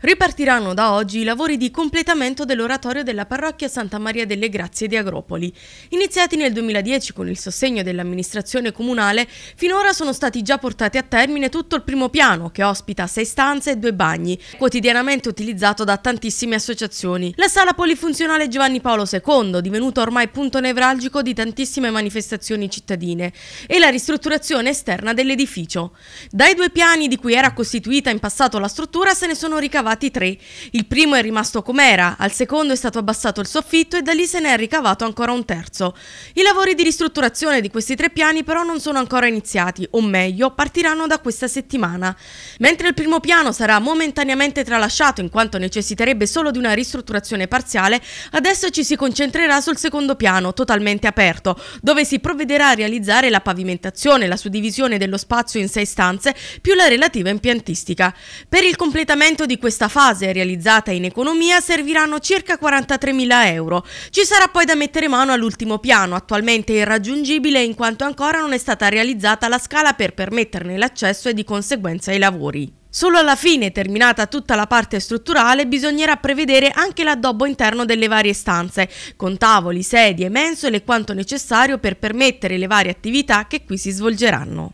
Ripartiranno da oggi i lavori di completamento dell'oratorio della parrocchia Santa Maria delle Grazie di Agropoli. Iniziati nel 2010 con il sostegno dell'amministrazione comunale, finora sono stati già portati a termine tutto il primo piano, che ospita sei stanze e due bagni, quotidianamente utilizzato da tantissime associazioni. La sala polifunzionale Giovanni Paolo II, divenuta ormai punto nevralgico di tantissime manifestazioni cittadine, e la ristrutturazione esterna dell'edificio. Dai due piani di cui era costituita in passato la struttura se ne sono ricavati scavati tre. Il primo è rimasto com'era, al secondo è stato abbassato il soffitto e da lì se ne è ricavato ancora un terzo. I lavori di ristrutturazione di questi tre piani però non sono ancora iniziati, o meglio, partiranno da questa settimana. Mentre il primo piano sarà momentaneamente tralasciato in quanto necessiterebbe solo di una ristrutturazione parziale, adesso ci si concentrerà sul secondo piano, totalmente aperto, dove si provvederà a realizzare la pavimentazione, la suddivisione dello spazio in sei stanze, più la relativa impiantistica. Per il completamento di questa questa fase realizzata in economia serviranno circa 43.000 euro. Ci sarà poi da mettere mano all'ultimo piano, attualmente irraggiungibile in quanto ancora non è stata realizzata la scala per permetterne l'accesso e di conseguenza i lavori. Solo alla fine, terminata tutta la parte strutturale, bisognerà prevedere anche l'addobbo interno delle varie stanze, con tavoli, sedie, mensole e quanto necessario per permettere le varie attività che qui si svolgeranno.